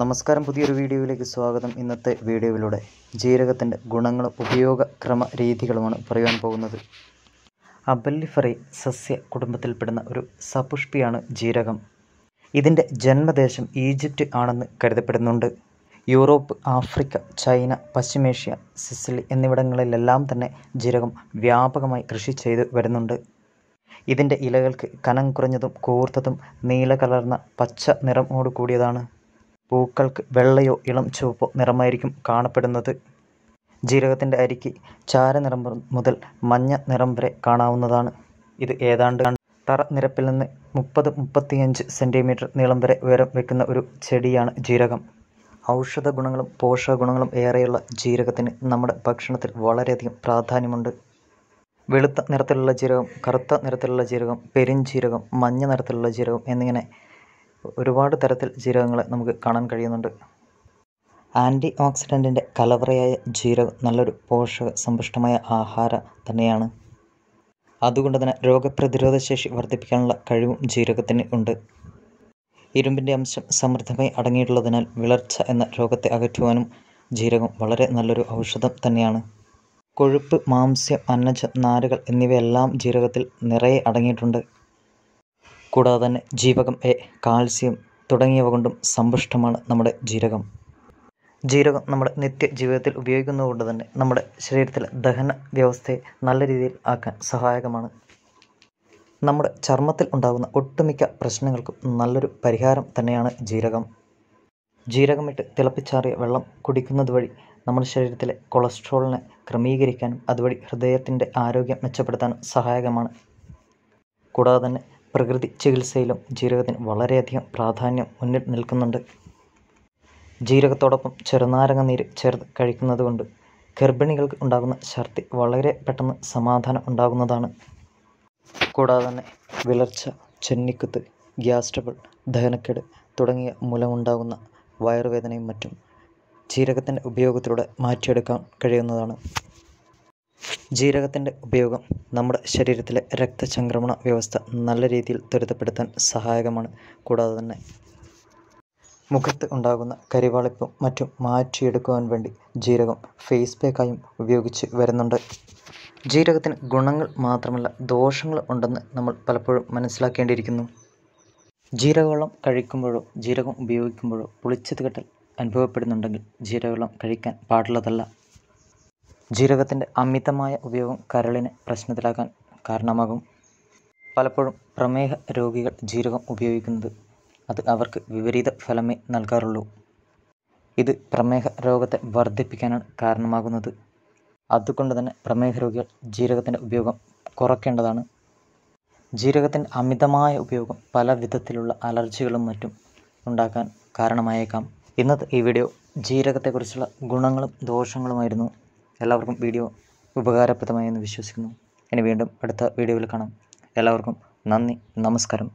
നമസ്കാരം പുതിയൊരു വീഡിയോയിലേക്ക് സ്വാഗതം ഇന്നത്തെ വീഡിയോയിലൂടെ ജീരകത്തിൻ്റെ ഗുണങ്ങളും ഉപയോഗക്രമ രീതികളുമാണ് പറയാൻ പോകുന്നത് അബല്ലിഫറി സസ്യ കുടുംബത്തിൽപ്പെടുന്ന ഒരു സപുഷ്പിയാണ് ജീരകം ഇതിൻ്റെ ജന്മദേശം ഈജിപ്റ്റ് ആണെന്ന് കരുതപ്പെടുന്നുണ്ട് യൂറോപ്പ് ആഫ്രിക്ക ചൈന പശ്ചിമേഷ്യ സിസിലി എന്നിവിടങ്ങളിലെല്ലാം തന്നെ ജീരകം വ്യാപകമായി കൃഷി ചെയ്തു വരുന്നുണ്ട് ഇതിൻ്റെ ഇലകൾക്ക് കനം കുറഞ്ഞതും കൂർത്തതും നീല കലർന്ന പച്ച നിറമോട് കൂടിയതാണ് പൂക്കൾക്ക് വെള്ളയോ ഇളം ചുവപ്പോ നിറമായിരിക്കും കാണപ്പെടുന്നത് ജീരകത്തിൻ്റെ അരിക്ക് ചാരനിറം മുതൽ മഞ്ഞ നിറം വരെ കാണാവുന്നതാണ് ഇത് ഏതാണ്ട് തറ നിരപ്പിൽ നിന്ന് മുപ്പത് മുപ്പത്തിയഞ്ച് സെൻറ്റിമീറ്റർ നീളം വരെ ഉയരം വെക്കുന്ന ഒരു ചെടിയാണ് ജീരകം ഔഷധ ഗുണങ്ങളും പോഷക ഗുണങ്ങളും ഏറെയുള്ള ജീരകത്തിന് നമ്മുടെ ഭക്ഷണത്തിൽ വളരെയധികം പ്രാധാന്യമുണ്ട് വെളുത്ത നിറത്തിലുള്ള ജീരകം കറുത്ത നിറത്തിലുള്ള ജീരകം ജീരകം മഞ്ഞ നിറത്തിലുള്ള ജീരകം എന്നിങ്ങനെ ഒരുപാട് തരത്തിൽ ജീരകങ്ങൾ നമുക്ക് കാണാൻ കഴിയുന്നുണ്ട് ആൻറ്റി ഓക്സിഡൻറ്റിൻ്റെ കലവറയായ ജീരകം നല്ലൊരു പോഷക സമ്പുഷ്ടമായ ആഹാരം തന്നെയാണ് അതുകൊണ്ട് തന്നെ രോഗപ്രതിരോധ ശേഷി വർദ്ധിപ്പിക്കാനുള്ള കഴിവും ജീരകത്തിന് ഉണ്ട് ഇരുമ്പിൻ്റെ അംശം സമൃദ്ധമായി അടങ്ങിയിട്ടുള്ളതിനാൽ വിളർച്ച എന്ന രോഗത്തെ അകറ്റുവാനും ജീരകം വളരെ നല്ലൊരു ഔഷധം തന്നെയാണ് കൊഴുപ്പ് മാംസ്യം അന്നജം നാരുകൾ എന്നിവയെല്ലാം ജീരകത്തിൽ നിറയെ അടങ്ങിയിട്ടുണ്ട് കൂടാതെ തന്നെ ജീവകം എ കാൽസ്യം തുടങ്ങിയവ കൊണ്ടും സമ്പുഷ്ടമാണ് നമ്മുടെ ജീരകം ജീരകം നമ്മുടെ നിത്യ ജീവിതത്തിൽ ഉപയോഗിക്കുന്നതുകൊണ്ട് തന്നെ നമ്മുടെ ശരീരത്തിലെ ദഹന വ്യവസ്ഥയെ നല്ല രീതിയിൽ ആക്കാൻ സഹായകമാണ് നമ്മുടെ ചർമ്മത്തിൽ ഉണ്ടാകുന്ന ഒട്ടുമിക്ക പ്രശ്നങ്ങൾക്കും നല്ലൊരു പരിഹാരം തന്നെയാണ് ജീരകം ജീരകമിട്ട് തിളപ്പിച്ചാറിയ വെള്ളം കുടിക്കുന്നത് വഴി നമ്മുടെ ശരീരത്തിലെ കൊളസ്ട്രോളിനെ ക്രമീകരിക്കാനും അതുവഴി ഹൃദയത്തിൻ്റെ ആരോഗ്യം മെച്ചപ്പെടുത്താനും സഹായകമാണ് കൂടാതെ തന്നെ പ്രകൃതി ചികിത്സയിലും ജീരകത്തിന് വളരെയധികം പ്രാധാന്യം മുന്നിൽ നിൽക്കുന്നുണ്ട് ജീരകത്തോടൊപ്പം ചെറുനാരങ്ങ നീര് ചേർത്ത് കഴിക്കുന്നത് കൊണ്ട് ഗർഭിണികൾക്ക് ഉണ്ടാകുന്ന ഛർദി വളരെ പെട്ടെന്ന് സമാധാനം ഉണ്ടാകുന്നതാണ് കൂടാതെ തന്നെ വിളർച്ച ചെന്നിക്കുത്ത് ഗ്യാസ് ട്രബിൾ ദഹനക്കേട് തുടങ്ങിയ മൂലമുണ്ടാകുന്ന വയറുവേദനയും മറ്റും ജീരകത്തിൻ്റെ ഉപയോഗത്തിലൂടെ മാറ്റിയെടുക്കാൻ കഴിയുന്നതാണ് ജീരകത്തിൻ്റെ ഉപയോഗം നമ്മുടെ ശരീരത്തിലെ രക്തചംക്രമണ വ്യവസ്ഥ നല്ല രീതിയിൽ ത്വരിതപ്പെടുത്താൻ സഹായകമാണ് കൂടാതെ തന്നെ മുഖത്ത് ഉണ്ടാകുന്ന കരിവാളിപ്പും മറ്റും മാറ്റിയെടുക്കുവാൻ വേണ്ടി ജീരകം ഫേസ് പാക്കായും ഉപയോഗിച്ച് വരുന്നുണ്ട് ജീരകത്തിന് ഗുണങ്ങൾ മാത്രമല്ല ദോഷങ്ങൾ ഉണ്ടെന്ന് നമ്മൾ പലപ്പോഴും മനസ്സിലാക്കേണ്ടിയിരിക്കുന്നു ജീരകവെള്ളം കഴിക്കുമ്പോഴോ ജീരകം ഉപയോഗിക്കുമ്പോഴോ പുളിച്ചത് കെട്ടൽ അനുഭവപ്പെടുന്നുണ്ടെങ്കിൽ ജീരകവെള്ളം കഴിക്കാൻ പാടുള്ളതല്ല ജീരകത്തിൻ്റെ അമിതമായ ഉപയോഗം കരളിനെ പ്രശ്നത്തിലാക്കാൻ കാരണമാകും പലപ്പോഴും പ്രമേഹ രോഗികൾ ജീരകം ഉപയോഗിക്കുന്നത് അത് അവർക്ക് വിപരീത ഫലമേ നൽകാറുള്ളൂ ഇത് പ്രമേഹ രോഗത്തെ വർദ്ധിപ്പിക്കാനാണ് കാരണമാകുന്നത് അതുകൊണ്ട് തന്നെ പ്രമേഹ രോഗികൾ ജീരകത്തിൻ്റെ ഉപയോഗം കുറയ്ക്കേണ്ടതാണ് ജീരകത്തിൻ്റെ അമിതമായ ഉപയോഗം പല വിധത്തിലുള്ള അലർജികളും മറ്റും ഉണ്ടാക്കാൻ കാരണമായേക്കാം ഇന്നത്തെ ഈ വീഡിയോ ജീരകത്തെക്കുറിച്ചുള്ള ഗുണങ്ങളും ദോഷങ്ങളുമായിരുന്നു എല്ലാവർക്കും വീഡിയോ ഉപകാരപ്രദമായി എന്ന് വിശ്വസിക്കുന്നു ഇനി വീണ്ടും അടുത്ത വീഡിയോയിൽ കാണാം എല്ലാവർക്കും നന്ദി നമസ്കാരം